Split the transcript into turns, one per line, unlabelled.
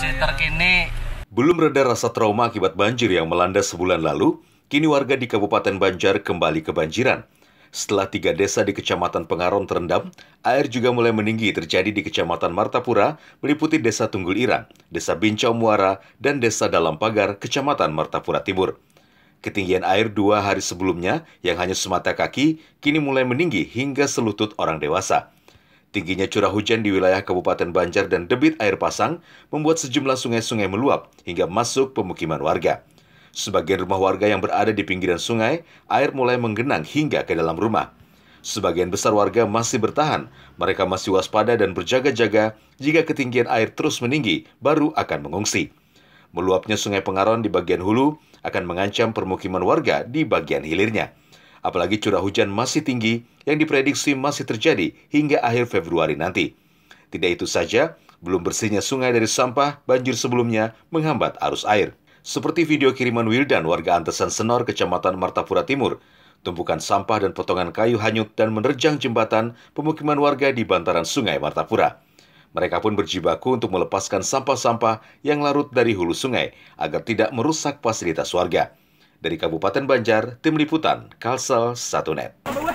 Kondisi iya. terkini belum reda rasa trauma akibat banjir yang melanda sebulan lalu, kini warga di Kabupaten Banjar kembali kebanjiran. Setelah tiga desa di Kecamatan Pengaron terendam, air juga mulai meninggi terjadi di Kecamatan Martapura, meliputi Desa Tunggul Irang, Desa Bincau Muara, dan Desa Dalam Pagar, Kecamatan Martapura Timur. Ketinggian air dua hari sebelumnya, yang hanya semata kaki, kini mulai meninggi hingga selutut orang dewasa. Tingginya curah hujan di wilayah Kabupaten Banjar dan debit air pasang membuat sejumlah sungai-sungai meluap hingga masuk pemukiman warga. Sebagian rumah warga yang berada di pinggiran sungai, air mulai menggenang hingga ke dalam rumah. Sebagian besar warga masih bertahan, mereka masih waspada dan berjaga-jaga jika ketinggian air terus meninggi, baru akan mengungsi. Meluapnya sungai Pengaron di bagian hulu akan mengancam permukiman warga di bagian hilirnya apalagi curah hujan masih tinggi yang diprediksi masih terjadi hingga akhir Februari nanti. Tidak itu saja, belum bersihnya sungai dari sampah banjir sebelumnya menghambat arus air. Seperti video kiriman Wildan warga Antasan Senor, Kecamatan Martapura Timur, tumpukan sampah dan potongan kayu hanyut dan menerjang jembatan pemukiman warga di bantaran sungai Martapura. Mereka pun berjibaku untuk melepaskan sampah-sampah yang larut dari hulu sungai agar tidak merusak fasilitas warga. Dari Kabupaten Banjar, Tim Liputan, Kalsel 1 Net.